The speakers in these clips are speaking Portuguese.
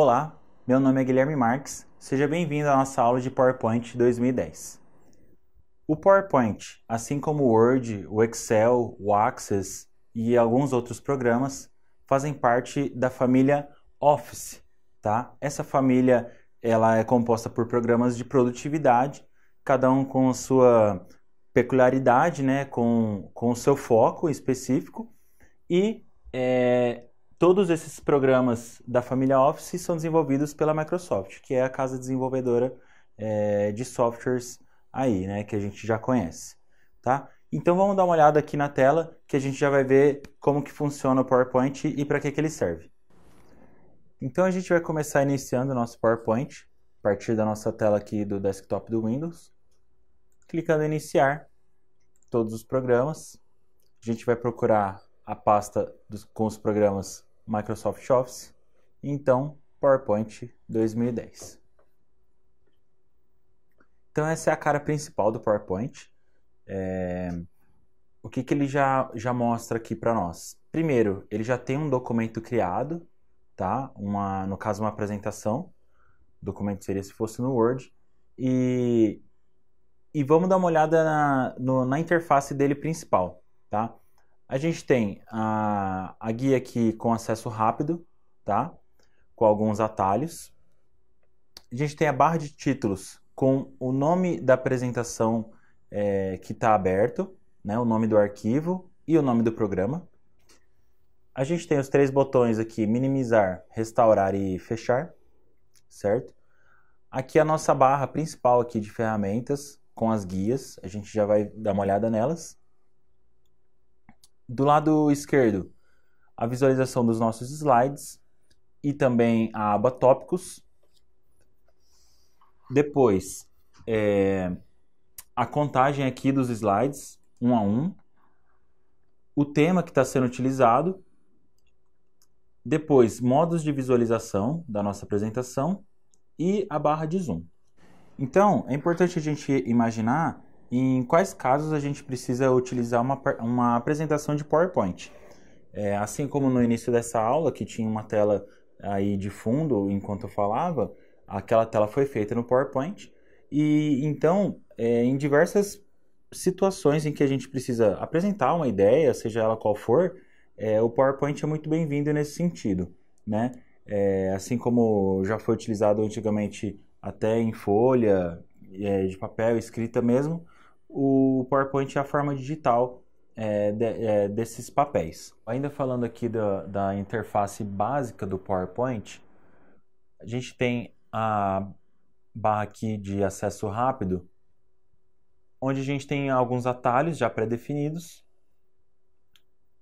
Olá, meu nome é Guilherme Marques, seja bem-vindo à nossa aula de PowerPoint 2010. O PowerPoint, assim como o Word, o Excel, o Access e alguns outros programas, fazem parte da família Office, tá? Essa família ela é composta por programas de produtividade, cada um com a sua peculiaridade, né? com, com o seu foco específico, e é, todos esses programas da família Office são desenvolvidos pela Microsoft, que é a casa desenvolvedora é, de softwares aí, né, que a gente já conhece, tá? Então vamos dar uma olhada aqui na tela, que a gente já vai ver como que funciona o PowerPoint e para que, que ele serve. Então a gente vai começar iniciando o nosso PowerPoint, a partir da nossa tela aqui do desktop do Windows. Clicando em iniciar, todos os programas. A gente vai procurar a pasta dos, com os programas Microsoft Office e então PowerPoint 2010. Então essa é a cara principal do PowerPoint. É... O que, que ele já, já mostra aqui para nós? Primeiro, ele já tem um documento criado, tá? Uma, no caso, uma apresentação. O documento seria se fosse no Word. E, e vamos dar uma olhada na, no, na interface dele principal, tá? A gente tem a, a guia aqui com acesso rápido, tá? Com alguns atalhos. A gente tem a barra de títulos com o nome da apresentação é, que está aberto, né? o nome do arquivo e o nome do programa. A gente tem os três botões aqui, minimizar, restaurar e fechar, certo? Aqui a nossa barra principal aqui de ferramentas com as guias, a gente já vai dar uma olhada nelas. Do lado esquerdo, a visualização dos nossos slides e também a aba tópicos. Depois, é, a contagem aqui dos slides, um a um. O tema que está sendo utilizado. Depois, modos de visualização da nossa apresentação e a barra de zoom. Então, é importante a gente imaginar em quais casos a gente precisa utilizar uma, uma apresentação de PowerPoint. É, assim como no início dessa aula, que tinha uma tela aí de fundo enquanto eu falava, aquela tela foi feita no PowerPoint. E então, é, em diversas situações em que a gente precisa apresentar uma ideia, seja ela qual for, é, o PowerPoint é muito bem-vindo nesse sentido, né? É, assim como já foi utilizado antigamente até em folha é, de papel escrita mesmo, o PowerPoint é a forma digital é, de, é, desses papéis. Ainda falando aqui da, da interface básica do PowerPoint, a gente tem a barra aqui de acesso rápido, onde a gente tem alguns atalhos já pré-definidos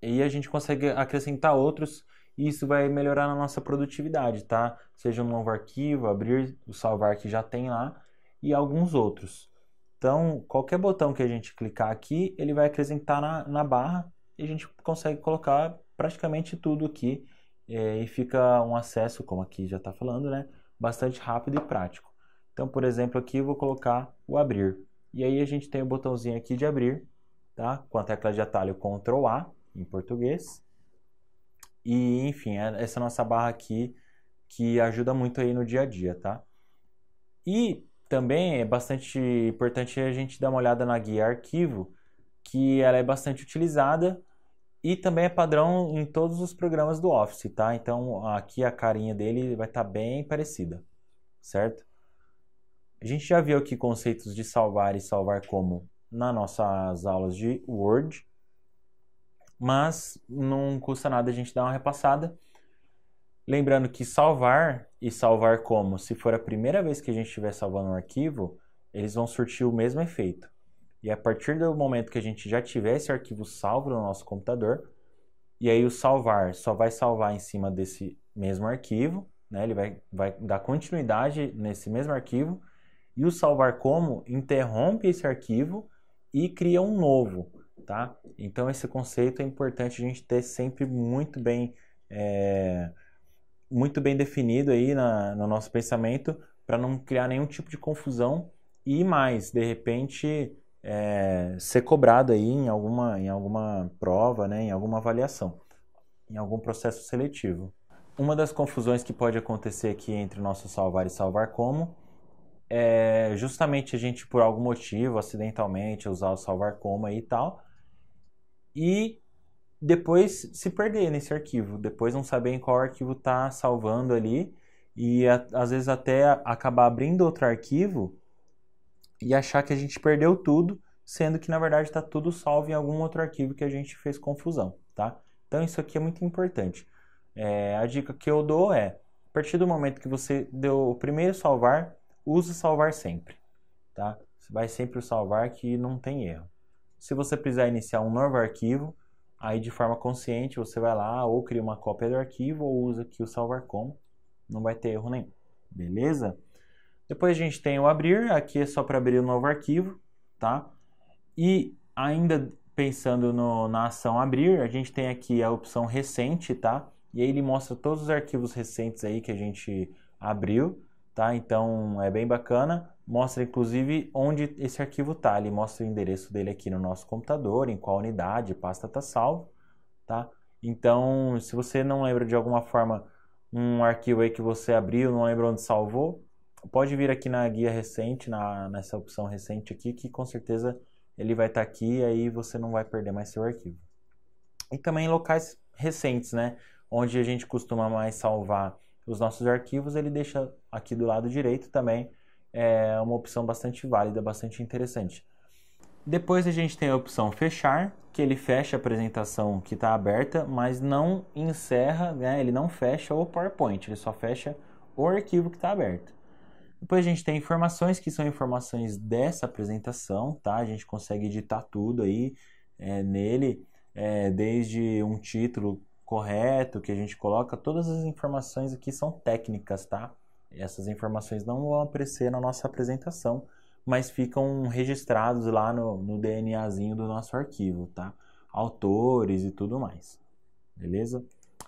e a gente consegue acrescentar outros e isso vai melhorar na nossa produtividade, tá? Seja um novo arquivo, abrir salvar que já tem lá e alguns outros. Então, qualquer botão que a gente clicar aqui, ele vai acrescentar na, na barra e a gente consegue colocar praticamente tudo aqui é, e fica um acesso, como aqui já está falando, né, bastante rápido e prático. Então, por exemplo, aqui eu vou colocar o abrir. E aí a gente tem o botãozinho aqui de abrir, tá? com a tecla de atalho Ctrl A, em português. E, enfim, é essa nossa barra aqui que ajuda muito aí no dia a dia, tá? E também é bastante importante a gente dar uma olhada na guia arquivo, que ela é bastante utilizada e também é padrão em todos os programas do Office, tá? Então aqui a carinha dele vai estar tá bem parecida, certo? A gente já viu aqui conceitos de salvar e salvar como nas nossas aulas de Word, mas não custa nada a gente dar uma repassada. Lembrando que salvar e salvar como, se for a primeira vez que a gente estiver salvando um arquivo, eles vão surtir o mesmo efeito. E a partir do momento que a gente já tiver esse arquivo salvo no nosso computador, e aí o salvar só vai salvar em cima desse mesmo arquivo, né? ele vai, vai dar continuidade nesse mesmo arquivo, e o salvar como interrompe esse arquivo e cria um novo, tá? Então esse conceito é importante a gente ter sempre muito bem é, muito bem definido aí na, no nosso pensamento para não criar nenhum tipo de confusão e mais, de repente, é, ser cobrado aí em alguma, em alguma prova, né, em alguma avaliação, em algum processo seletivo. Uma das confusões que pode acontecer aqui entre o nosso salvar e salvar como é justamente a gente, por algum motivo, acidentalmente, usar o salvar como aí e tal, e depois se perder nesse arquivo, depois não saber em qual arquivo está salvando ali e a, às vezes até acabar abrindo outro arquivo e achar que a gente perdeu tudo, sendo que na verdade está tudo salvo em algum outro arquivo que a gente fez confusão, tá? Então isso aqui é muito importante. É, a dica que eu dou é, a partir do momento que você deu o primeiro salvar, use salvar sempre, tá? Você vai sempre salvar que não tem erro. Se você precisar iniciar um novo arquivo, Aí, de forma consciente, você vai lá ou cria uma cópia do arquivo ou usa aqui o salvar como. Não vai ter erro nenhum. Beleza? Depois a gente tem o abrir. Aqui é só para abrir um novo arquivo, tá? E ainda pensando no, na ação abrir, a gente tem aqui a opção recente, tá? E aí ele mostra todos os arquivos recentes aí que a gente abriu, tá? Então é bem bacana mostra inclusive onde esse arquivo está. Ele mostra o endereço dele aqui no nosso computador, em qual unidade, pasta está salvo, tá? Então, se você não lembra de alguma forma um arquivo aí que você abriu, não lembra onde salvou, pode vir aqui na guia recente, na, nessa opção recente aqui, que com certeza ele vai estar tá aqui e aí você não vai perder mais seu arquivo. E também locais recentes, né? Onde a gente costuma mais salvar os nossos arquivos, ele deixa aqui do lado direito também é uma opção bastante válida, bastante interessante. Depois a gente tem a opção fechar, que ele fecha a apresentação que está aberta, mas não encerra, né? ele não fecha o PowerPoint, ele só fecha o arquivo que está aberto. Depois a gente tem informações que são informações dessa apresentação, tá? A gente consegue editar tudo aí é, nele, é, desde um título correto que a gente coloca, todas as informações aqui são técnicas, tá? Essas informações não vão aparecer na nossa apresentação, mas ficam registrados lá no, no DNAzinho do nosso arquivo, tá? Autores e tudo mais, beleza?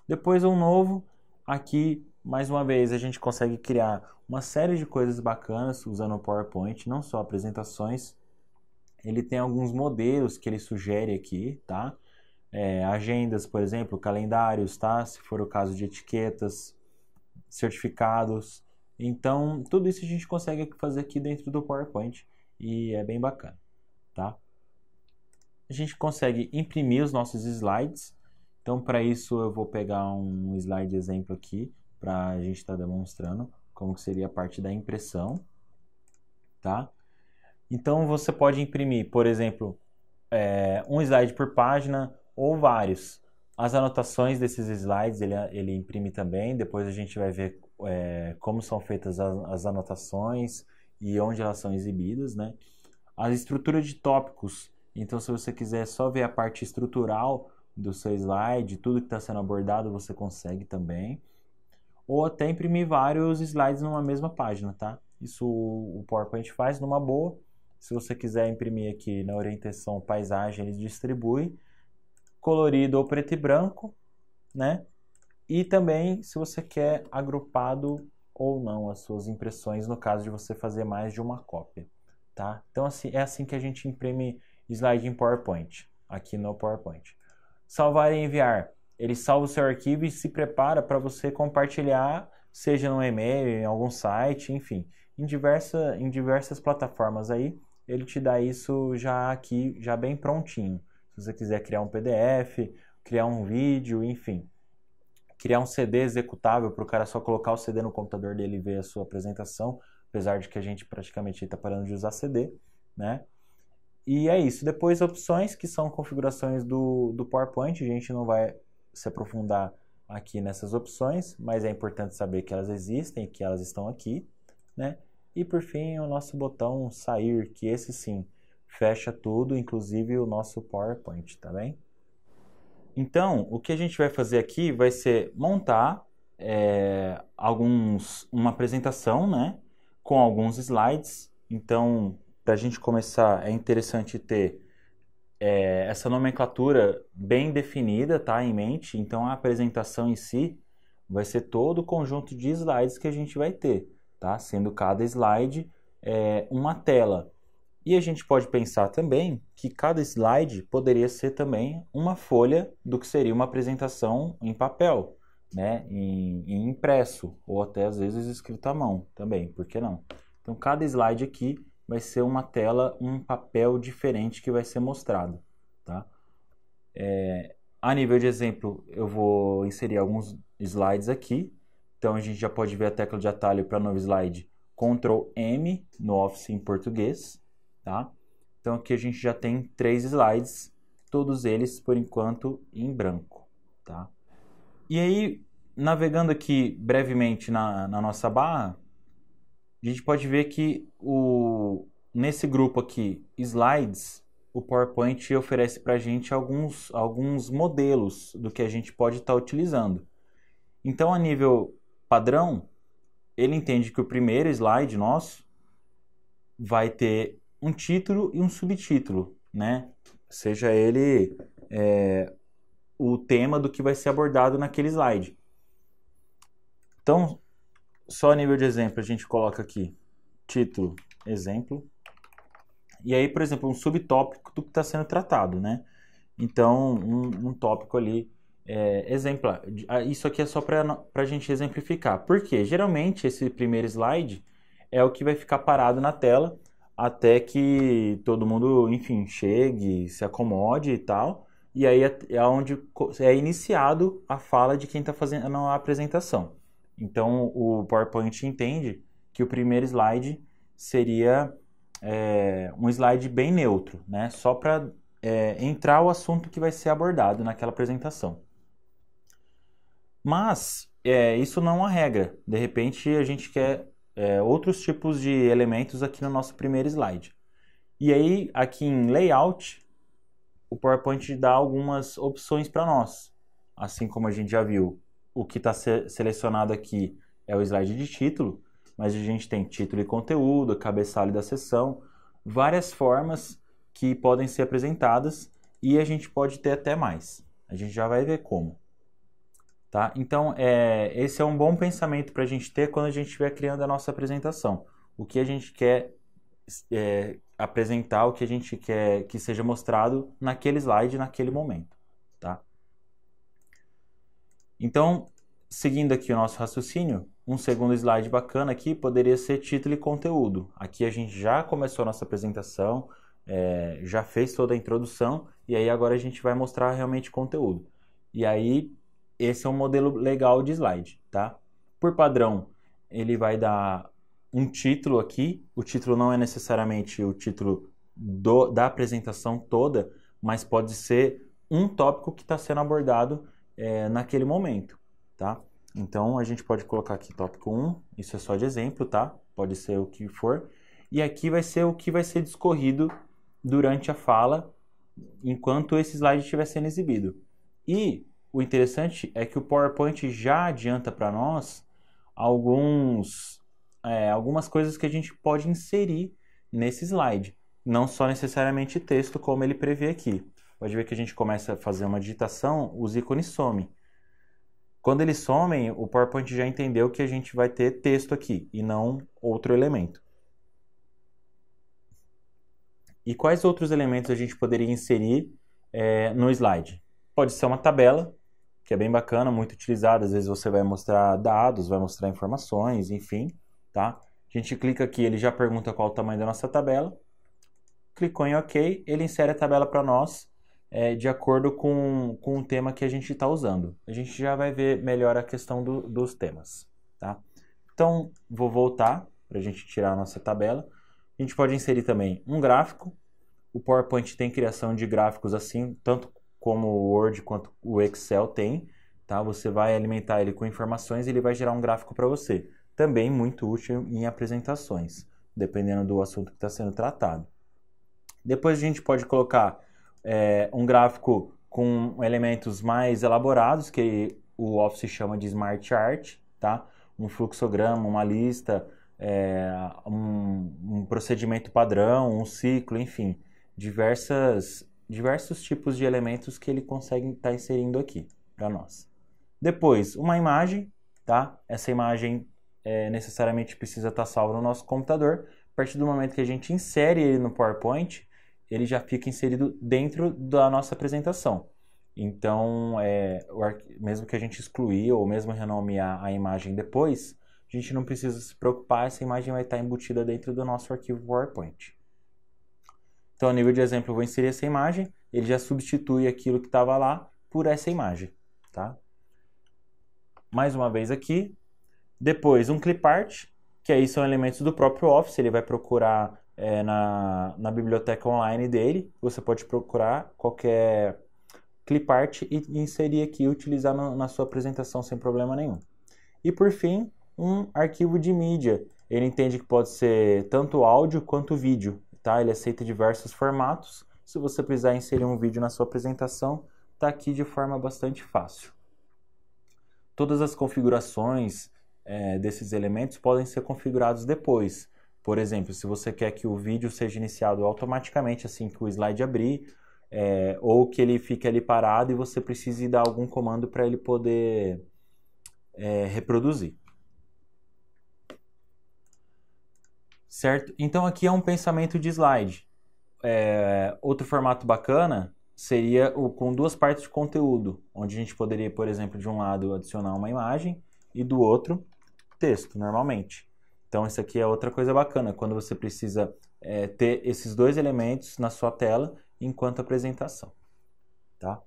Depois um novo, aqui mais uma vez a gente consegue criar uma série de coisas bacanas usando o PowerPoint, não só apresentações. Ele tem alguns modelos que ele sugere aqui, tá? É, agendas, por exemplo, calendários, tá? Se for o caso de etiquetas, certificados, então, tudo isso a gente consegue fazer aqui dentro do PowerPoint e é bem bacana, tá? A gente consegue imprimir os nossos slides. Então, para isso, eu vou pegar um slide exemplo aqui para a gente estar tá demonstrando como seria a parte da impressão, tá? Então, você pode imprimir, por exemplo, é, um slide por página ou vários. As anotações desses slides ele, ele imprime também, depois a gente vai ver é, como são feitas as, as, anotações e onde elas são exibidas, né? A estrutura de tópicos. Então, se você quiser só ver a parte estrutural do seu slide, tudo que está sendo abordado, você consegue também. Ou até imprimir vários slides numa mesma página, tá? Isso o PowerPoint faz numa boa. Se você quiser imprimir aqui na orientação paisagem, ele distribui colorido ou preto e branco, né? E também se você quer agrupado ou não as suas impressões no caso de você fazer mais de uma cópia, tá? Então assim, é assim que a gente imprime slide em PowerPoint, aqui no PowerPoint. Salvar e enviar. Ele salva o seu arquivo e se prepara para você compartilhar, seja no e-mail, em algum site, enfim, em, diversa, em diversas plataformas aí. Ele te dá isso já aqui, já bem prontinho. Se você quiser criar um PDF, criar um vídeo, enfim criar um CD executável para o cara só colocar o CD no computador dele e ver a sua apresentação, apesar de que a gente praticamente está parando de usar CD, né? E é isso. Depois, opções que são configurações do, do PowerPoint. A gente não vai se aprofundar aqui nessas opções, mas é importante saber que elas existem, que elas estão aqui, né? E por fim, o nosso botão sair, que esse sim fecha tudo, inclusive o nosso PowerPoint, tá bem? Então, o que a gente vai fazer aqui vai ser montar é, alguns, uma apresentação, né, com alguns slides. Então, para a gente começar, é interessante ter é, essa nomenclatura bem definida, tá, em mente. Então, a apresentação em si vai ser todo o conjunto de slides que a gente vai ter, tá? Sendo cada slide é, uma tela. E a gente pode pensar também que cada slide poderia ser também uma folha do que seria uma apresentação em papel, né? em, em impresso, ou até às vezes escrito à mão também, por que não? Então, cada slide aqui vai ser uma tela, um papel diferente que vai ser mostrado. Tá? É, a nível de exemplo, eu vou inserir alguns slides aqui. Então, a gente já pode ver a tecla de atalho para novo slide, Ctrl M no Office em português tá? Então aqui a gente já tem três slides, todos eles por enquanto em branco, tá? E aí, navegando aqui brevemente na, na nossa barra, a gente pode ver que o, nesse grupo aqui, slides, o PowerPoint oferece para a gente alguns, alguns modelos do que a gente pode estar tá utilizando. Então, a nível padrão, ele entende que o primeiro slide nosso vai ter um título e um subtítulo, né? Seja ele é, o tema do que vai ser abordado naquele slide. Então, só a nível de exemplo, a gente coloca aqui título, exemplo. E aí, por exemplo, um subtópico do que está sendo tratado, né? Então, um, um tópico ali, é, ah, Isso aqui é só para a gente exemplificar. Porque geralmente esse primeiro slide é o que vai ficar parado na tela até que todo mundo, enfim, chegue, se acomode e tal. E aí é, é onde é iniciado a fala de quem está fazendo a apresentação. Então o PowerPoint entende que o primeiro slide seria é, um slide bem neutro, né? Só para é, entrar o assunto que vai ser abordado naquela apresentação. Mas é, isso não é uma regra. De repente a gente quer é, outros tipos de elementos aqui no nosso primeiro slide. E aí, aqui em Layout, o PowerPoint dá algumas opções para nós. Assim como a gente já viu, o que está se selecionado aqui é o slide de título, mas a gente tem título e conteúdo, cabeçalho da sessão, várias formas que podem ser apresentadas e a gente pode ter até mais. A gente já vai ver como. Tá? Então, é, esse é um bom pensamento para a gente ter quando a gente estiver criando a nossa apresentação. O que a gente quer é, apresentar, o que a gente quer que seja mostrado naquele slide, naquele momento. Tá? Então, seguindo aqui o nosso raciocínio, um segundo slide bacana aqui poderia ser título e conteúdo. Aqui a gente já começou a nossa apresentação, é, já fez toda a introdução, e aí agora a gente vai mostrar realmente conteúdo. E aí, esse é um modelo legal de slide, tá? Por padrão, ele vai dar um título aqui. O título não é necessariamente o título do, da apresentação toda, mas pode ser um tópico que está sendo abordado é, naquele momento, tá? Então, a gente pode colocar aqui tópico 1, isso é só de exemplo, tá? Pode ser o que for. E aqui vai ser o que vai ser discorrido durante a fala, enquanto esse slide estiver sendo exibido. E o interessante é que o PowerPoint já adianta para nós alguns, é, algumas coisas que a gente pode inserir nesse slide. Não só necessariamente texto, como ele prevê aqui. Pode ver que a gente começa a fazer uma digitação, os ícones somem. Quando eles somem, o PowerPoint já entendeu que a gente vai ter texto aqui e não outro elemento. E quais outros elementos a gente poderia inserir é, no slide? Pode ser uma tabela, que é bem bacana, muito utilizado. Às vezes você vai mostrar dados, vai mostrar informações, enfim, tá? A gente clica aqui, ele já pergunta qual o tamanho da nossa tabela. Clicou em OK, ele insere a tabela para nós é, de acordo com, com o tema que a gente está usando. A gente já vai ver melhor a questão do, dos temas, tá? Então, vou voltar para a gente tirar a nossa tabela. A gente pode inserir também um gráfico. O PowerPoint tem criação de gráficos assim, tanto como o Word quanto o Excel tem, tá? Você vai alimentar ele com informações e ele vai gerar um gráfico para você. Também muito útil em apresentações, dependendo do assunto que está sendo tratado. Depois a gente pode colocar é, um gráfico com elementos mais elaborados, que o Office chama de Smart Chart, tá? Um fluxograma, uma lista, é, um, um, procedimento padrão, um ciclo, enfim, diversas diversos tipos de elementos que ele consegue estar tá inserindo aqui para nós. Depois, uma imagem, tá? Essa imagem é, necessariamente precisa estar tá salva no nosso computador. A partir do momento que a gente insere ele no PowerPoint, ele já fica inserido dentro da nossa apresentação. Então, é, mesmo que a gente excluir ou mesmo renomear a imagem depois, a gente não precisa se preocupar, essa imagem vai estar tá embutida dentro do nosso arquivo PowerPoint. Então, a nível de exemplo, eu vou inserir essa imagem, ele já substitui aquilo que estava lá por essa imagem, tá? Mais uma vez aqui. Depois, um clipart, que aí são elementos do próprio Office, ele vai procurar é, na, na biblioteca online dele, você pode procurar qualquer clipart e inserir aqui e utilizar na, na sua apresentação sem problema nenhum. E por fim, um arquivo de mídia. Ele entende que pode ser tanto áudio quanto vídeo tá? Ele aceita diversos formatos. Se você precisar inserir um vídeo na sua apresentação, está aqui de forma bastante fácil. Todas as configurações é, desses elementos podem ser configurados depois. Por exemplo, se você quer que o vídeo seja iniciado automaticamente assim que o slide abrir, é, ou que ele fique ali parado e você precise dar algum comando para ele poder é, reproduzir. certo? Então aqui é um pensamento de slide. É, outro formato bacana seria o com duas partes de conteúdo, onde a gente poderia, por exemplo, de um lado adicionar uma imagem e do outro texto, normalmente. Então isso aqui é outra coisa bacana, quando você precisa é, ter esses dois elementos na sua tela enquanto apresentação, tá?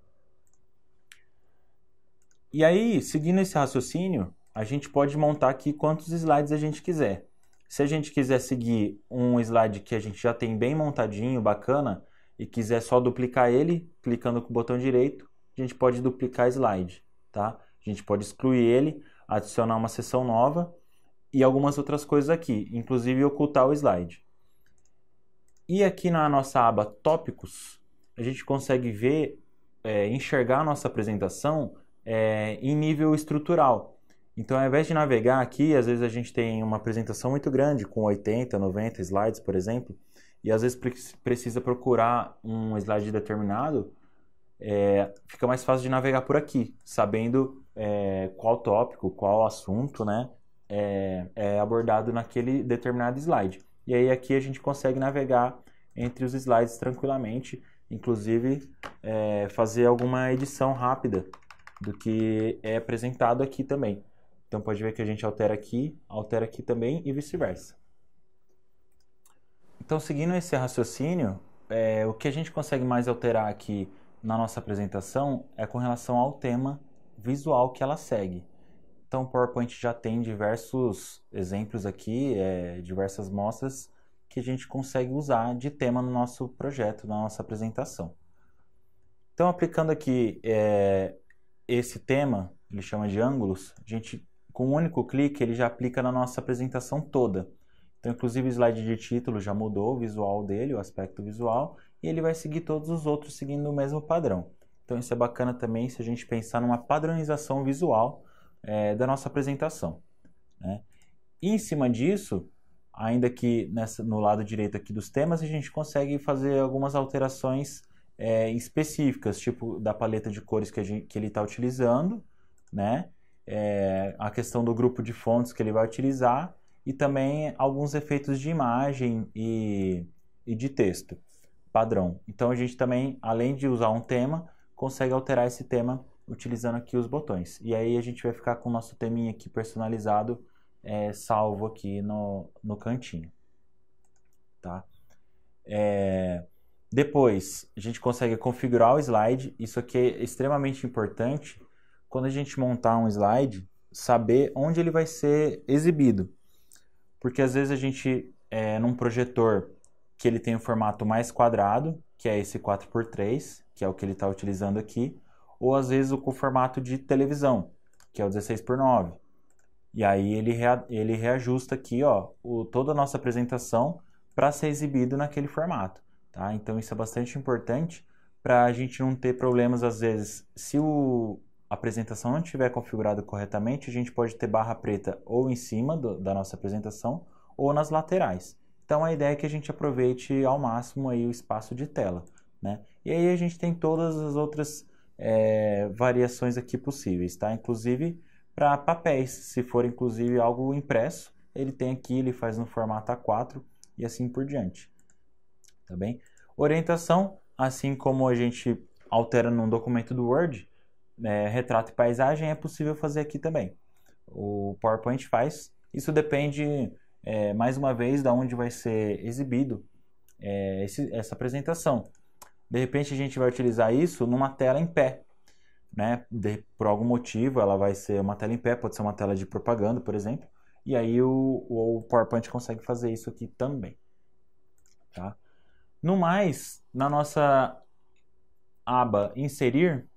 E aí, seguindo esse raciocínio, a gente pode montar aqui quantos slides a gente quiser. Se a gente quiser seguir um slide que a gente já tem bem montadinho, bacana, e quiser só duplicar ele, clicando com o botão direito, a gente pode duplicar slide, tá? A gente pode excluir ele, adicionar uma sessão nova e algumas outras coisas aqui, inclusive ocultar o slide. E aqui na nossa aba Tópicos, a gente consegue ver, é, enxergar a nossa apresentação é, em nível estrutural. Então, ao invés de navegar aqui, às vezes a gente tem uma apresentação muito grande, com 80, 90 slides, por exemplo, e às vezes precisa procurar um slide determinado, é, fica mais fácil de navegar por aqui, sabendo é, qual tópico, qual assunto né, é, é abordado naquele determinado slide. E aí aqui a gente consegue navegar entre os slides tranquilamente, inclusive é, fazer alguma edição rápida do que é apresentado aqui também. Então pode ver que a gente altera aqui, altera aqui também e vice-versa. Então seguindo esse raciocínio, é, o que a gente consegue mais alterar aqui na nossa apresentação é com relação ao tema visual que ela segue. Então o PowerPoint já tem diversos exemplos aqui, é, diversas mostras que a gente consegue usar de tema no nosso projeto, na nossa apresentação. Então aplicando aqui é, esse tema, ele chama de ângulos, a gente com um único clique ele já aplica na nossa apresentação toda. Então, inclusive o slide de título já mudou o visual dele, o aspecto visual, e ele vai seguir todos os outros seguindo o mesmo padrão. Então, isso é bacana também se a gente pensar numa padronização visual é, da nossa apresentação. Né? E em cima disso, ainda que nessa, no lado direito aqui dos temas, a gente consegue fazer algumas alterações é, específicas, tipo da paleta de cores que, gente, que ele está utilizando, né? é, a questão do grupo de fontes que ele vai utilizar e também alguns efeitos de imagem e, e de texto padrão. Então a gente também, além de usar um tema, consegue alterar esse tema utilizando aqui os botões. E aí a gente vai ficar com o nosso teminha aqui personalizado, é, salvo aqui no, no cantinho. Tá? É, depois, a gente consegue configurar o slide. Isso aqui é extremamente importante, quando a gente montar um slide, saber onde ele vai ser exibido. Porque às vezes a gente, é, num projetor que ele tem o um formato mais quadrado, que é esse 4x3, que é o que ele está utilizando aqui, ou às vezes com o formato de televisão, que é o 16x9. E aí ele, rea, ele reajusta aqui ó, o, toda a nossa apresentação para ser exibido naquele formato. Tá? Então isso é bastante importante para a gente não ter problemas, às vezes, se o, apresentação não estiver configurada corretamente, a gente pode ter barra preta ou em cima do, da nossa apresentação ou nas laterais. Então a ideia é que a gente aproveite ao máximo aí o espaço de tela. Né? E aí a gente tem todas as outras é, variações aqui possíveis, tá? Inclusive para papéis, se for inclusive algo impresso, ele tem aqui, ele faz no formato A4 e assim por diante, tá bem? Orientação, assim como a gente altera num documento do Word, é, retrato e paisagem, é possível fazer aqui também. O PowerPoint faz. Isso depende, é, mais uma vez, da onde vai ser exibido é, esse, essa apresentação. De repente, a gente vai utilizar isso numa tela em pé. Né? De, por algum motivo, ela vai ser uma tela em pé, pode ser uma tela de propaganda, por exemplo. E aí o, o PowerPoint consegue fazer isso aqui também. Tá? No mais, na nossa aba inserir,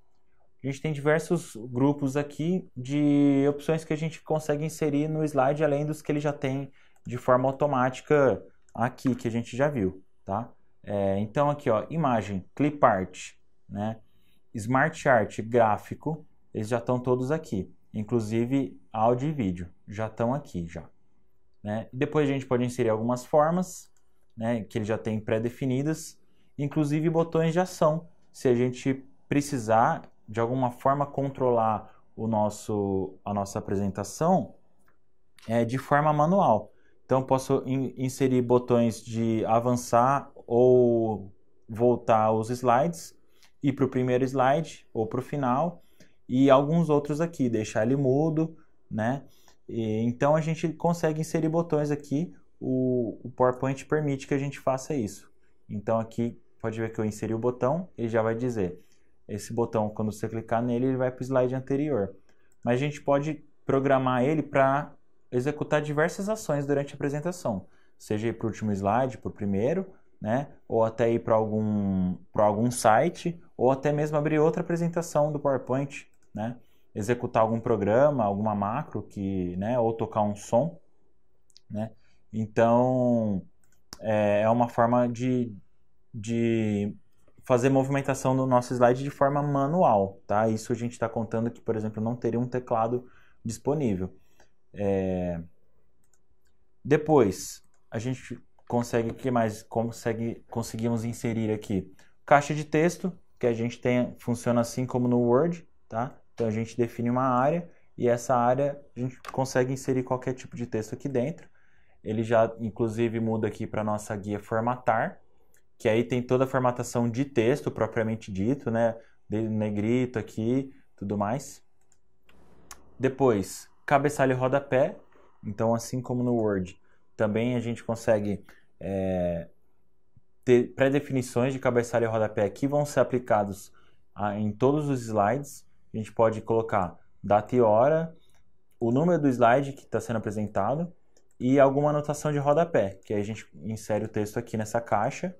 a gente tem diversos grupos aqui de opções que a gente consegue inserir no slide, além dos que ele já tem de forma automática aqui, que a gente já viu, tá? É, então aqui, ó, imagem, clip art né? Smart art gráfico, eles já estão todos aqui. Inclusive áudio e vídeo, já estão aqui já. Né? Depois a gente pode inserir algumas formas, né, que ele já tem pré-definidas, inclusive botões de ação. Se a gente precisar de alguma forma controlar o nosso, a nossa apresentação é, de forma manual. Então, posso in, inserir botões de avançar ou voltar os slides, ir para o primeiro slide ou para o final, e alguns outros aqui, deixar ele mudo, né? E, então, a gente consegue inserir botões aqui, o, o PowerPoint permite que a gente faça isso. Então, aqui, pode ver que eu inseri o botão, ele já vai dizer esse botão, quando você clicar nele, ele vai para o slide anterior. Mas a gente pode programar ele para executar diversas ações durante a apresentação, seja ir para o último slide, para o primeiro, né? ou até ir para algum, algum site, ou até mesmo abrir outra apresentação do PowerPoint, né? executar algum programa, alguma macro, que, né? ou tocar um som. Né? Então, é, é uma forma de, de fazer movimentação do nosso slide de forma manual, tá? Isso a gente está contando que, por exemplo, não teria um teclado disponível. É... Depois, a gente consegue, o que mais consegue, conseguimos inserir aqui? Caixa de texto, que a gente tem, funciona assim como no Word, tá? Então a gente define uma área e essa área a gente consegue inserir qualquer tipo de texto aqui dentro. Ele já, inclusive, muda aqui para nossa guia formatar, que aí tem toda a formatação de texto propriamente dito, né? Negrito aqui, tudo mais. Depois, cabeçalho e rodapé. Então, assim como no Word, também a gente consegue é, ter pré-definições de cabeçalho e rodapé que vão ser aplicados a, em todos os slides. A gente pode colocar data e hora, o número do slide que está sendo apresentado e alguma anotação de rodapé, que aí a gente insere o texto aqui nessa caixa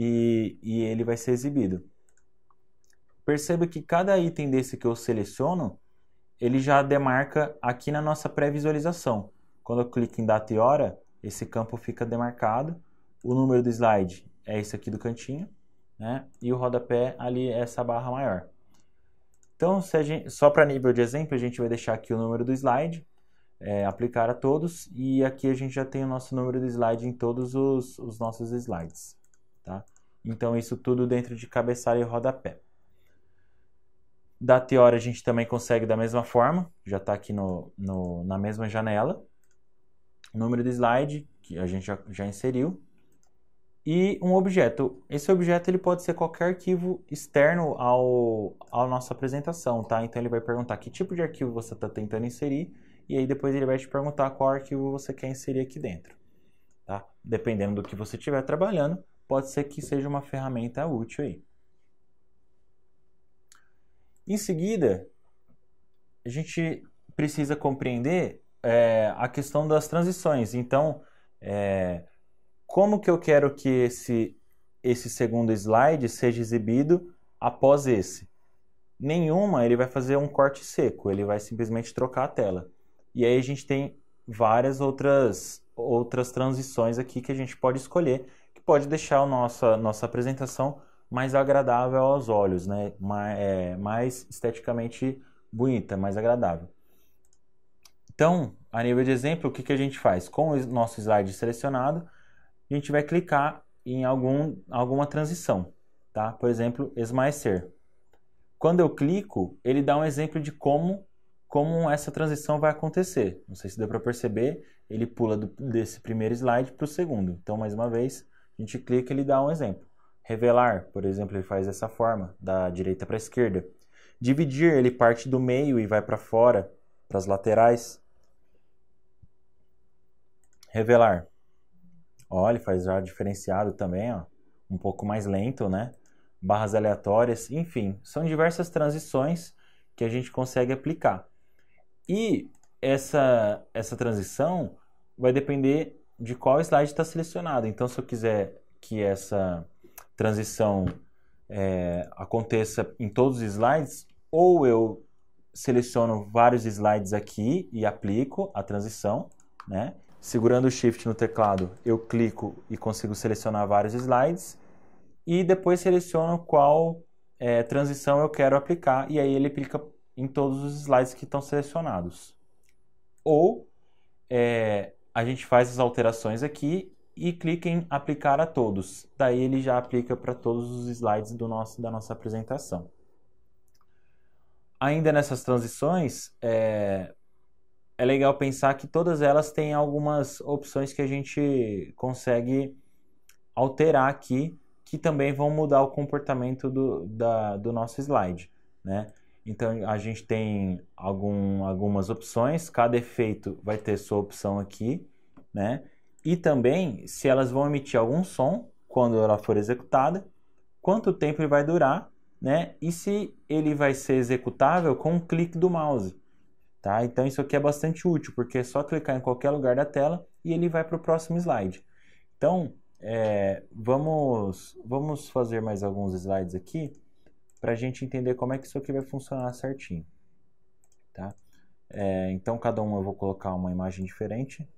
e, e ele vai ser exibido. Perceba que cada item desse que eu seleciono, ele já demarca aqui na nossa pré-visualização. Quando eu clico em data e hora, esse campo fica demarcado. O número do slide é esse aqui do cantinho, né? E o rodapé ali é essa barra maior. Então, gente, só para nível de exemplo, a gente vai deixar aqui o número do slide, é, aplicar a todos, e aqui a gente já tem o nosso número do slide em todos os, os nossos slides. Tá? Então, isso tudo dentro de cabeçalho e rodapé. Da teoria, a gente também consegue da mesma forma, já está aqui no, no, na mesma janela. número de slide, que a gente já, já inseriu, e um objeto. Esse objeto ele pode ser qualquer arquivo externo ao, à nossa apresentação, tá? Então ele vai perguntar que tipo de arquivo você está tentando inserir e aí depois ele vai te perguntar qual arquivo você quer inserir aqui dentro, tá? Dependendo do que você estiver trabalhando, pode ser que seja uma ferramenta útil aí. Em seguida, a gente precisa compreender é, a questão das transições. Então, é, como que eu quero que esse, esse segundo slide seja exibido após esse? Nenhuma, ele vai fazer um corte seco, ele vai simplesmente trocar a tela. E aí a gente tem várias outras, outras transições aqui que a gente pode escolher pode deixar a nossa, nossa apresentação mais agradável aos olhos, né? mais, é, mais esteticamente bonita, mais agradável. Então, a nível de exemplo, o que, que a gente faz? Com o nosso slide selecionado, a gente vai clicar em algum, alguma transição, tá? Por exemplo, esmaecer. Quando eu clico, ele dá um exemplo de como, como essa transição vai acontecer. Não sei se deu para perceber, ele pula do, desse primeiro slide para o segundo. Então, mais uma vez, a gente clica ele dá um exemplo. Revelar, por exemplo, ele faz dessa forma, da direita para a esquerda. Dividir, ele parte do meio e vai para fora, para as laterais. Revelar. Ó, ele faz já diferenciado também, ó. Um pouco mais lento, né? Barras aleatórias, enfim. São diversas transições que a gente consegue aplicar. E essa, essa transição vai depender de qual slide está selecionado. Então, se eu quiser que essa transição é, aconteça em todos os slides, ou eu seleciono vários slides aqui e aplico a transição, né? Segurando o Shift no teclado, eu clico e consigo selecionar vários slides e depois seleciono qual é, transição eu quero aplicar e aí ele aplica em todos os slides que estão selecionados. Ou é, a gente faz as alterações aqui e clica em aplicar a todos. Daí ele já aplica para todos os slides do nosso, da nossa apresentação. Ainda nessas transições, é, é legal pensar que todas elas têm algumas opções que a gente consegue alterar aqui, que também vão mudar o comportamento do, da, do nosso slide. Né? Então a gente tem algum, algumas opções, cada efeito vai ter sua opção aqui, né? E também se elas vão emitir algum som quando ela for executada, quanto tempo ele vai durar, né? E se ele vai ser executável com um clique do mouse, tá? Então isso aqui é bastante útil, porque é só clicar em qualquer lugar da tela e ele vai para o próximo slide. Então, é, vamos, vamos fazer mais alguns slides aqui para a gente entender como é que isso aqui vai funcionar certinho. Tá? É, então, cada um eu vou colocar uma imagem diferente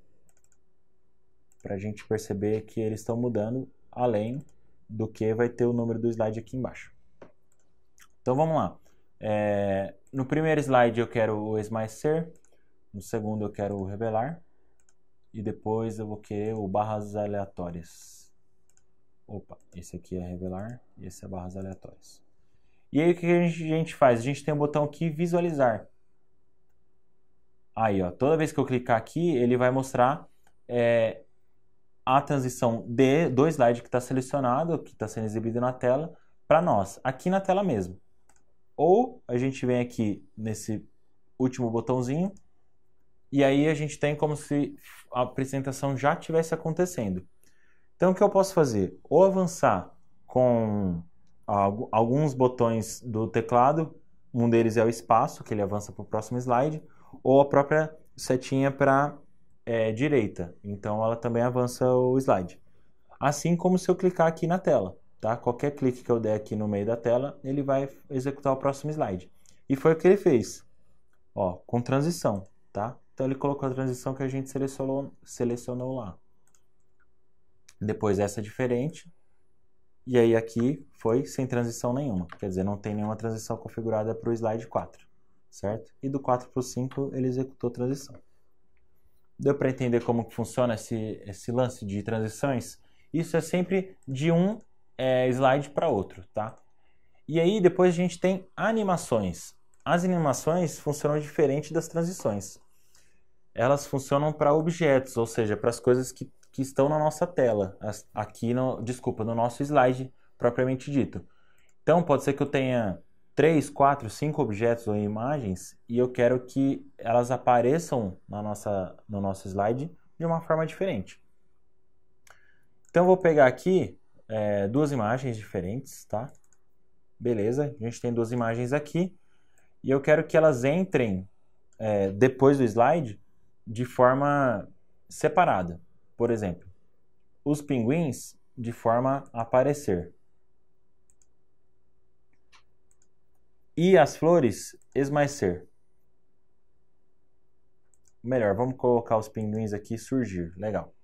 para a gente perceber que eles estão mudando além do que vai ter o número do slide aqui embaixo. Então, vamos lá. É, no primeiro slide eu quero o esmaecer, no segundo eu quero o revelar e depois eu vou querer o barras aleatórias. Opa, esse aqui é revelar e esse é barras aleatórias. E aí o que a gente faz? A gente tem o um botão aqui visualizar. Aí, ó, toda vez que eu clicar aqui, ele vai mostrar é, a transição de, do slide que está selecionado, que está sendo exibido na tela, para nós, aqui na tela mesmo. Ou a gente vem aqui nesse último botãozinho, e aí a gente tem como se a apresentação já estivesse acontecendo. Então, o que eu posso fazer? Ou avançar com alguns botões do teclado, um deles é o espaço, que ele avança para o próximo slide, ou a própria setinha para é, direita, então ela também avança o slide. Assim como se eu clicar aqui na tela, tá? Qualquer clique que eu der aqui no meio da tela, ele vai executar o próximo slide. E foi o que ele fez, ó, com transição, tá? Então ele colocou a transição que a gente selecionou, selecionou lá. Depois essa diferente, e aí aqui foi sem transição nenhuma, quer dizer, não tem nenhuma transição configurada para o slide 4, certo? E do 4 para o 5 ele executou transição. Deu para entender como que funciona esse, esse lance de transições? Isso é sempre de um é, slide para outro, tá? E aí depois a gente tem animações. As animações funcionam diferente das transições. Elas funcionam para objetos, ou seja, para as coisas que que estão na nossa tela, as, aqui no, desculpa, no nosso slide propriamente dito. Então pode ser que eu tenha 3, 4, 5 objetos ou imagens e eu quero que elas apareçam na nossa, no nosso slide de uma forma diferente. Então eu vou pegar aqui é, duas imagens diferentes, tá? Beleza, a gente tem duas imagens aqui e eu quero que elas entrem é, depois do slide de forma separada. Por exemplo, os pinguins de forma a aparecer. E as flores esmaecer. Melhor, vamos colocar os pinguins aqui surgir. Legal.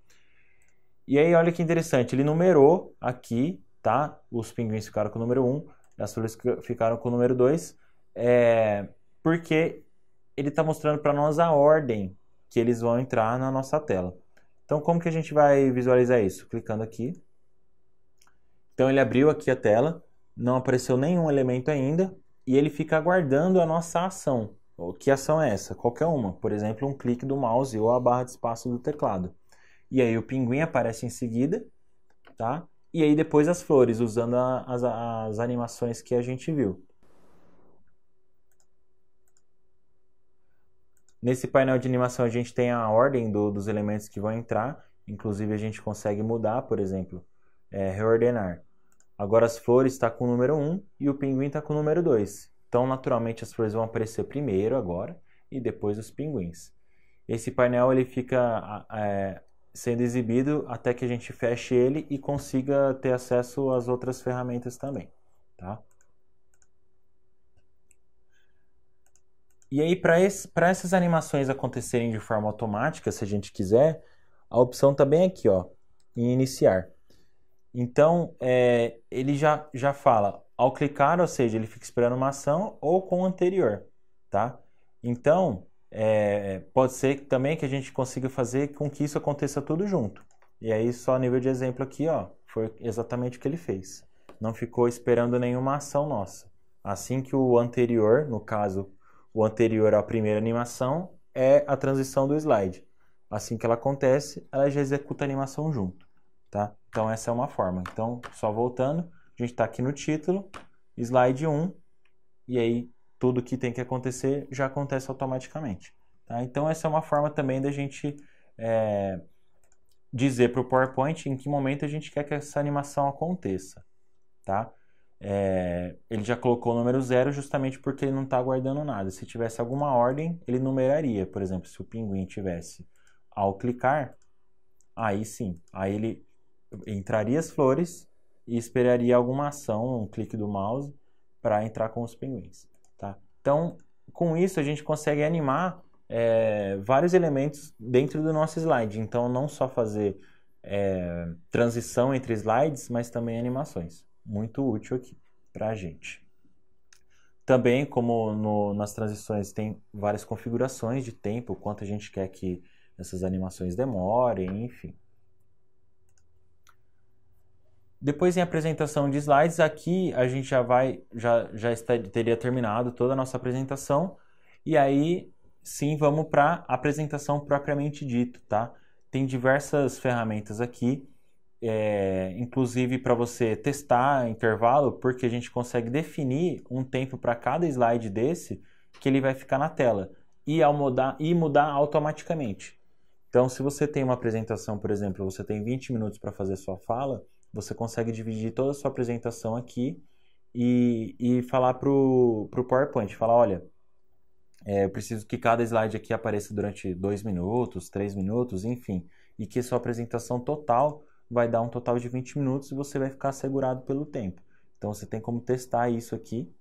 E aí, olha que interessante, ele numerou aqui, tá? Os pinguins ficaram com o número 1, as flores ficaram com o número 2, é... porque ele está mostrando para nós a ordem que eles vão entrar na nossa tela. Então, como que a gente vai visualizar isso? Clicando aqui. Então, ele abriu aqui a tela, não apareceu nenhum elemento ainda, e ele fica aguardando a nossa ação. Que ação é essa? Qualquer uma. Por exemplo, um clique do mouse ou a barra de espaço do teclado. E aí o pinguim aparece em seguida, tá? E aí depois as flores, usando as, as animações que a gente viu. Nesse painel de animação a gente tem a ordem do, dos elementos que vão entrar, inclusive a gente consegue mudar, por exemplo, é, reordenar. Agora as flores está com o número 1 e o pinguim está com o número 2. Então naturalmente as flores vão aparecer primeiro agora e depois os pinguins. Esse painel ele fica é, sendo exibido até que a gente feche ele e consiga ter acesso às outras ferramentas também, tá? E aí, para essas animações acontecerem de forma automática, se a gente quiser, a opção também é aqui, ó, em iniciar. Então, é, ele já, já fala ao clicar, ou seja, ele fica esperando uma ação ou com o anterior, tá? Então, é, pode ser também que a gente consiga fazer com que isso aconteça tudo junto. E aí, só a nível de exemplo aqui, ó, foi exatamente o que ele fez. Não ficou esperando nenhuma ação nossa. Assim que o anterior, no caso, o anterior à primeira animação é a transição do slide. Assim que ela acontece, ela já executa a animação junto, tá? Então essa é uma forma. Então, só voltando, a gente está aqui no título, slide 1, e aí tudo que tem que acontecer já acontece automaticamente. Tá? Então essa é uma forma também da gente é, dizer para o PowerPoint em que momento a gente quer que essa animação aconteça. Tá? É, ele já colocou o número zero justamente porque ele não está guardando nada. Se tivesse alguma ordem, ele numeraria. Por exemplo, se o pinguim tivesse ao clicar, aí sim, aí ele entraria as flores e esperaria alguma ação, um clique do mouse para entrar com os pinguins. Tá? Então, com isso a gente consegue animar é, vários elementos dentro do nosso slide. Então, não só fazer é, transição entre slides, mas também animações muito útil aqui para a gente. Também, como no, nas transições tem várias configurações de tempo, quanto a gente quer que essas animações demorem, enfim. Depois em apresentação de slides, aqui a gente já vai, já, já está, teria terminado toda a nossa apresentação. E aí, sim, vamos para a apresentação propriamente dito, tá? Tem diversas ferramentas aqui é, inclusive para você testar intervalo, porque a gente consegue definir um tempo para cada slide desse que ele vai ficar na tela e, ao mudar, e mudar automaticamente. Então, se você tem uma apresentação, por exemplo, você tem 20 minutos para fazer sua fala, você consegue dividir toda a sua apresentação aqui e, e falar para o PowerPoint, falar, olha, é, eu preciso que cada slide aqui apareça durante 2 minutos, 3 minutos, enfim, e que sua apresentação total vai dar um total de 20 minutos e você vai ficar segurado pelo tempo. Então você tem como testar isso aqui,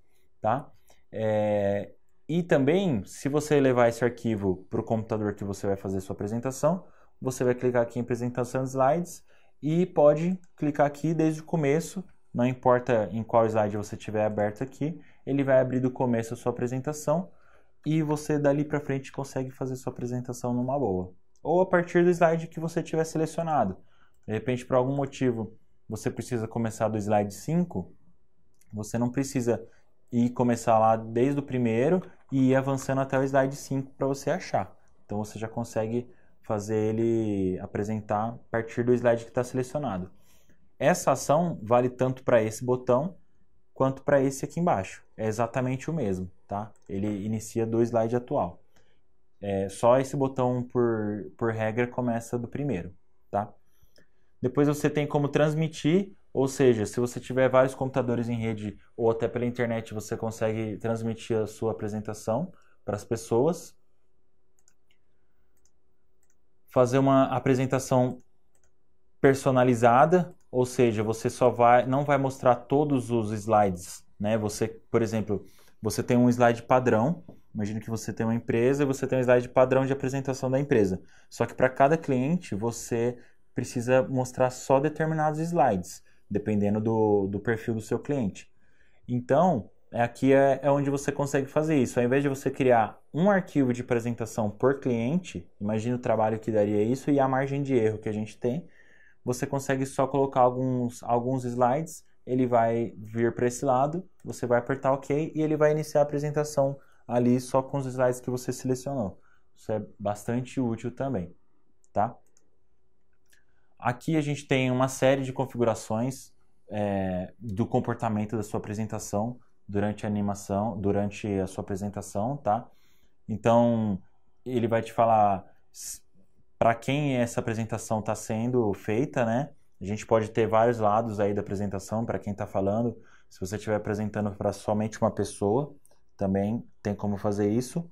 tá? É... E também, se você levar esse arquivo para o computador que você vai fazer sua apresentação, você vai clicar aqui em apresentação slides e pode clicar aqui desde o começo, não importa em qual slide você tiver aberto aqui, ele vai abrir do começo a sua apresentação e você dali para frente consegue fazer sua apresentação numa boa. Ou a partir do slide que você tiver selecionado. De repente, por algum motivo, você precisa começar do slide 5, você não precisa ir começar lá desde o primeiro e ir avançando até o slide 5 para você achar. Então você já consegue fazer ele apresentar a partir do slide que está selecionado. Essa ação vale tanto para esse botão quanto para esse aqui embaixo. É exatamente o mesmo, tá? Ele inicia do slide atual. É, só esse botão, por, por regra, começa do primeiro, tá? Depois você tem como transmitir, ou seja, se você tiver vários computadores em rede ou até pela internet, você consegue transmitir a sua apresentação para as pessoas. Fazer uma apresentação personalizada, ou seja, você só vai, não vai mostrar todos os slides, né? Você, por exemplo, você tem um slide padrão. Imagina que você tem uma empresa e você tem um slide padrão de apresentação da empresa. Só que para cada cliente você precisa mostrar só determinados slides, dependendo do, do perfil do seu cliente. Então, é aqui é, é onde você consegue fazer isso. Ao invés de você criar um arquivo de apresentação por cliente, imagine o trabalho que daria isso e a margem de erro que a gente tem, você consegue só colocar alguns, alguns slides, ele vai vir para esse lado, você vai apertar OK e ele vai iniciar a apresentação ali só com os slides que você selecionou. Isso é bastante útil também, tá? Aqui a gente tem uma série de configurações é, do comportamento da sua apresentação durante a animação, durante a sua apresentação, tá? Então, ele vai te falar para quem essa apresentação está sendo feita, né? A gente pode ter vários lados aí da apresentação para quem está falando. Se você estiver apresentando para somente uma pessoa, também tem como fazer isso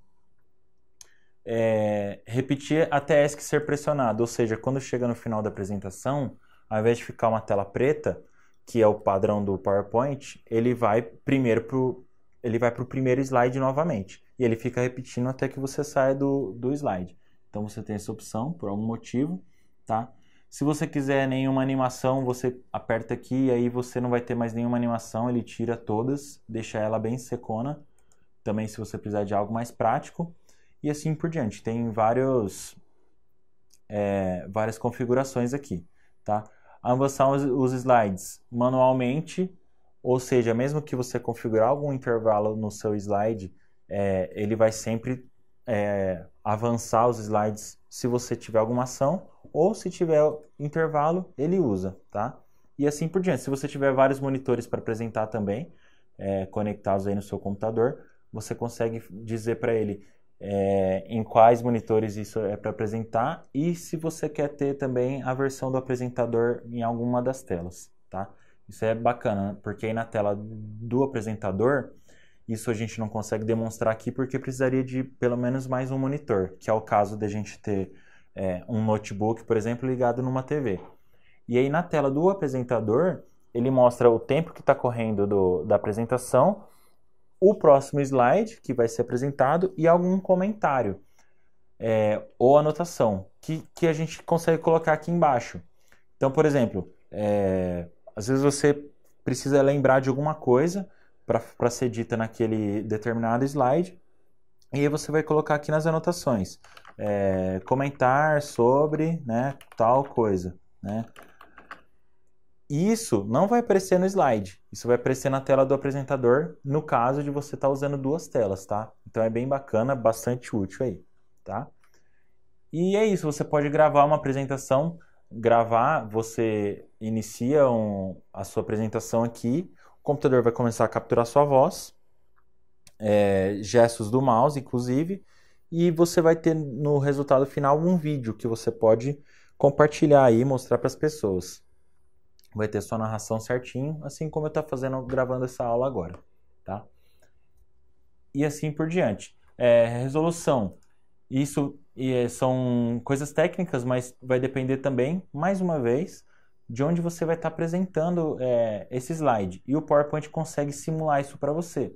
é, repetir até ESC ser pressionado. Ou seja, quando chega no final da apresentação, ao invés de ficar uma tela preta, que é o padrão do PowerPoint, ele vai primeiro pro, ele vai para o primeiro slide novamente. E ele fica repetindo até que você saia do, do slide. Então você tem essa opção por algum motivo, tá? Se você quiser nenhuma animação, você aperta aqui e aí você não vai ter mais nenhuma animação, ele tira todas, deixa ela bem secona. Também se você precisar de algo mais prático e assim por diante. Tem vários, é, várias configurações aqui, tá? Avançar os, os slides manualmente, ou seja, mesmo que você configurar algum intervalo no seu slide, é, ele vai sempre é, avançar os slides se você tiver alguma ação ou se tiver intervalo, ele usa, tá? E assim por diante. Se você tiver vários monitores para apresentar também, é, conectados aí no seu computador, você consegue dizer para ele é, em quais monitores isso é para apresentar e se você quer ter também a versão do apresentador em alguma das telas, tá? Isso é bacana, porque aí na tela do apresentador, isso a gente não consegue demonstrar aqui porque precisaria de pelo menos mais um monitor, que é o caso da gente ter é, um notebook, por exemplo, ligado numa TV. E aí na tela do apresentador, ele mostra o tempo que está correndo do, da apresentação o próximo slide que vai ser apresentado e algum comentário é, ou anotação que, que a gente consegue colocar aqui embaixo. Então, por exemplo, é, às vezes você precisa lembrar de alguma coisa para ser dita naquele determinado slide e aí você vai colocar aqui nas anotações é, comentar sobre né, tal coisa, né? E isso não vai aparecer no slide, isso vai aparecer na tela do apresentador, no caso de você estar tá usando duas telas, tá? Então é bem bacana, bastante útil aí, tá? E é isso, você pode gravar uma apresentação, gravar, você inicia um, a sua apresentação aqui, o computador vai começar a capturar sua voz, é, gestos do mouse, inclusive, e você vai ter no resultado final um vídeo que você pode compartilhar aí, mostrar para as pessoas vai ter sua narração certinho, assim como eu estou fazendo gravando essa aula agora, tá? E assim por diante. É, resolução. Isso é, são coisas técnicas, mas vai depender também, mais uma vez, de onde você vai estar tá apresentando é, esse slide. E o PowerPoint consegue simular isso para você.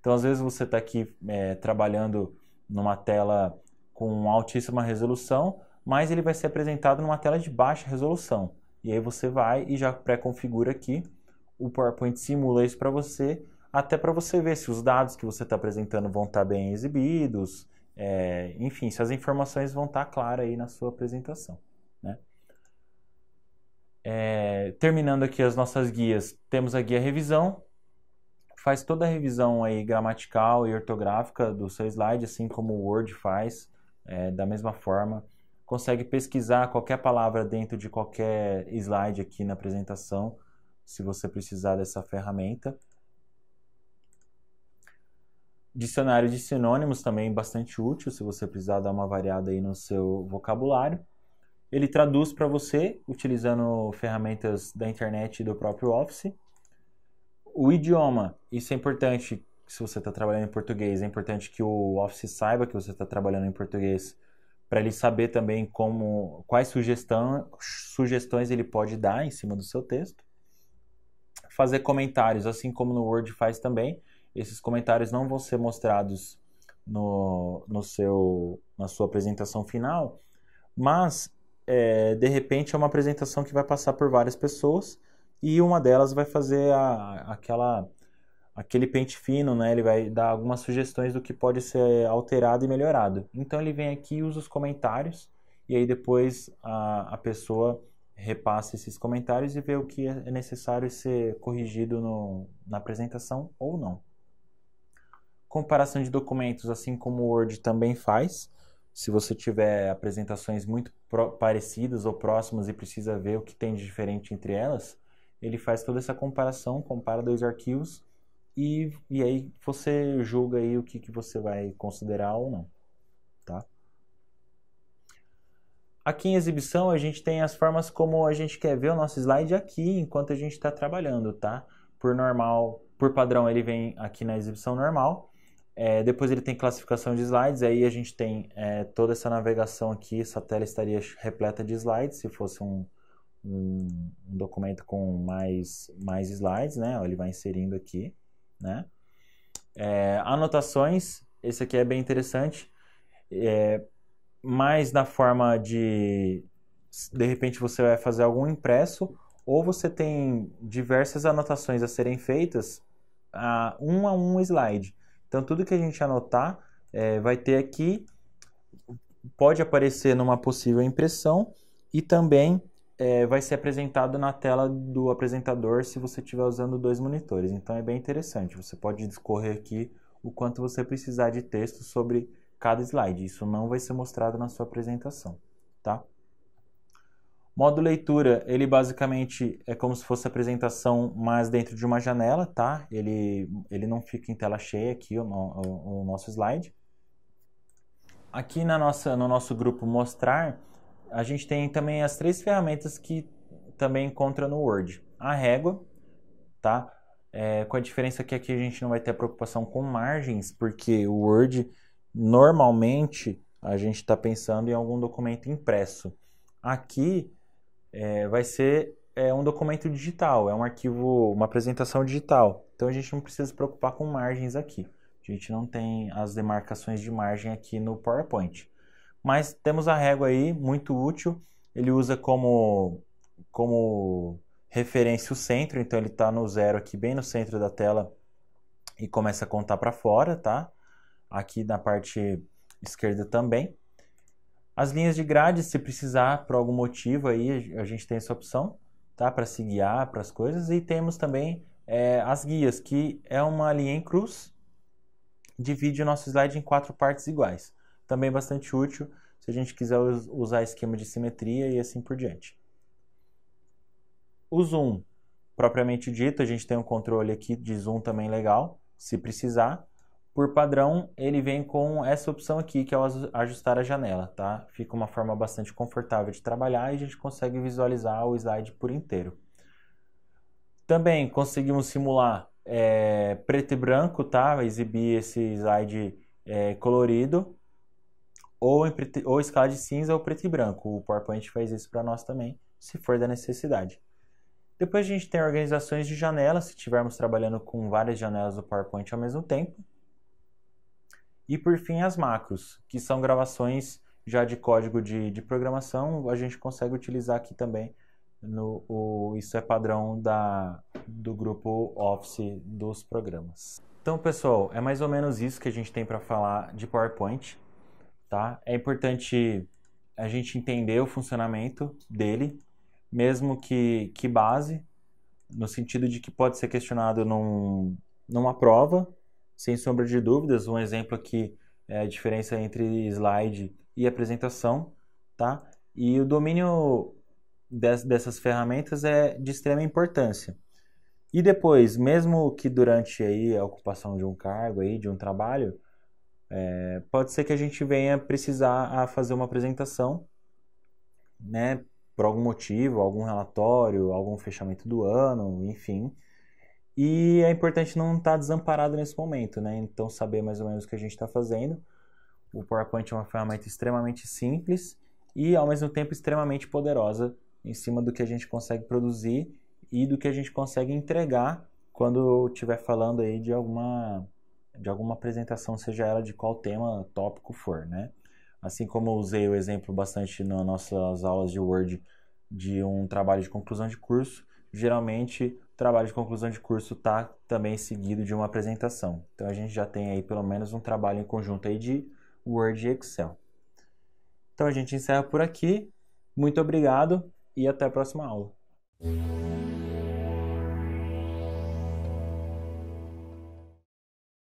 Então, às vezes, você está aqui é, trabalhando numa tela com altíssima resolução, mas ele vai ser apresentado numa tela de baixa resolução. E aí você vai e já pré-configura aqui. O PowerPoint simula isso para você, até para você ver se os dados que você está apresentando vão estar tá bem exibidos, é, enfim, se as informações vão estar tá claras aí na sua apresentação. Né? É, terminando aqui as nossas guias, temos a guia revisão, faz toda a revisão aí gramatical e ortográfica do seu slide, assim como o Word faz, é, da mesma forma consegue pesquisar qualquer palavra dentro de qualquer slide aqui na apresentação, se você precisar dessa ferramenta. Dicionário de sinônimos também bastante útil, se você precisar dar uma variada aí no seu vocabulário. Ele traduz para você utilizando ferramentas da internet e do próprio Office. O idioma, isso é importante se você está trabalhando em português, é importante que o Office saiba que você está trabalhando em português para ele saber também como quais sugestão, sugestões ele pode dar em cima do seu texto. Fazer comentários, assim como no Word faz também. Esses comentários não vão ser mostrados no, no seu, na sua apresentação final, mas é, de repente é uma apresentação que vai passar por várias pessoas e uma delas vai fazer a, aquela aquele pente fino, né, ele vai dar algumas sugestões do que pode ser alterado e melhorado. Então ele vem aqui e usa os comentários e aí depois a, a pessoa repassa esses comentários e vê o que é, é necessário ser corrigido no, na apresentação ou não. Comparação de documentos, assim como o Word também faz. Se você tiver apresentações muito parecidas ou próximas e precisa ver o que tem de diferente entre elas, ele faz toda essa comparação, compara dois arquivos e, e aí você julga aí o que, que você vai considerar ou não, tá? Aqui em exibição a gente tem as formas como a gente quer ver o nosso slide aqui enquanto a gente está trabalhando, tá? Por normal, por padrão ele vem aqui na exibição normal. É, depois ele tem classificação de slides, aí a gente tem é, toda essa navegação aqui, essa tela estaria repleta de slides, se fosse um, um, um documento com mais, mais slides, né? Ele vai inserindo aqui. Né? É, anotações, esse aqui é bem interessante, é, mais na forma de, de repente, você vai fazer algum impresso ou você tem diversas anotações a serem feitas a um a um slide. Então, tudo que a gente anotar é, vai ter aqui, pode aparecer numa possível impressão e também é, vai ser apresentado na tela do apresentador se você estiver usando dois monitores. Então é bem interessante. Você pode discorrer aqui o quanto você precisar de texto sobre cada slide. Isso não vai ser mostrado na sua apresentação, tá? Modo leitura, ele basicamente é como se fosse a apresentação, mas dentro de uma janela, tá? Ele, ele não fica em tela cheia aqui, o, o, o nosso slide. Aqui na nossa, no nosso grupo mostrar, a gente tem também as três ferramentas que também encontra no Word. A régua, tá? É, com a diferença que aqui a gente não vai ter preocupação com margens, porque o Word normalmente a gente está pensando em algum documento impresso. Aqui é, vai ser é, um documento digital, é um arquivo, uma apresentação digital. Então a gente não precisa se preocupar com margens aqui. A gente não tem as demarcações de margem aqui no PowerPoint. Mas temos a régua aí, muito útil. Ele usa como, como referência o centro, então ele está no zero aqui, bem no centro da tela e começa a contar para fora, tá? Aqui na parte esquerda também. As linhas de grade, se precisar por algum motivo aí, a gente tem essa opção, tá? Para se guiar para as coisas. E temos também é, as guias, que é uma linha em cruz, divide o nosso slide em quatro partes iguais também bastante útil se a gente quiser usar esquema de simetria e assim por diante. O zoom, propriamente dito, a gente tem um controle aqui de zoom também legal, se precisar. Por padrão, ele vem com essa opção aqui, que é o ajustar a janela, tá? Fica uma forma bastante confortável de trabalhar e a gente consegue visualizar o slide por inteiro. Também conseguimos simular é, preto e branco, tá? Exibir esse slide é, colorido ou, em preto, ou escala de cinza ou preto e branco. O PowerPoint faz isso para nós também, se for da necessidade. Depois a gente tem organizações de janelas, se estivermos trabalhando com várias janelas do PowerPoint ao mesmo tempo. E por fim, as macros, que são gravações já de código de, de programação, a gente consegue utilizar aqui também. No, o, isso é padrão da, do grupo Office dos programas. Então, pessoal, é mais ou menos isso que a gente tem para falar de PowerPoint tá? É importante a gente entender o funcionamento dele, mesmo que, que base, no sentido de que pode ser questionado num, numa prova, sem sombra de dúvidas. Um exemplo aqui é a diferença entre slide e apresentação, tá? E o domínio des, dessas ferramentas é de extrema importância. E depois, mesmo que durante aí a ocupação de um cargo aí, de um trabalho, é, pode ser que a gente venha precisar a fazer uma apresentação, né, por algum motivo, algum relatório, algum fechamento do ano, enfim. E é importante não estar tá desamparado nesse momento, né? Então saber mais ou menos o que a gente está fazendo. O PowerPoint é uma ferramenta extremamente simples e ao mesmo tempo extremamente poderosa em cima do que a gente consegue produzir e do que a gente consegue entregar quando estiver falando aí de alguma de alguma apresentação, seja ela de qual tema, tópico for, né? Assim como eu usei o exemplo bastante nas nossas aulas de Word de um trabalho de conclusão de curso, geralmente o trabalho de conclusão de curso está também seguido de uma apresentação. Então a gente já tem aí pelo menos um trabalho em conjunto aí de Word e Excel. Então a gente encerra por aqui. Muito obrigado e até a próxima aula.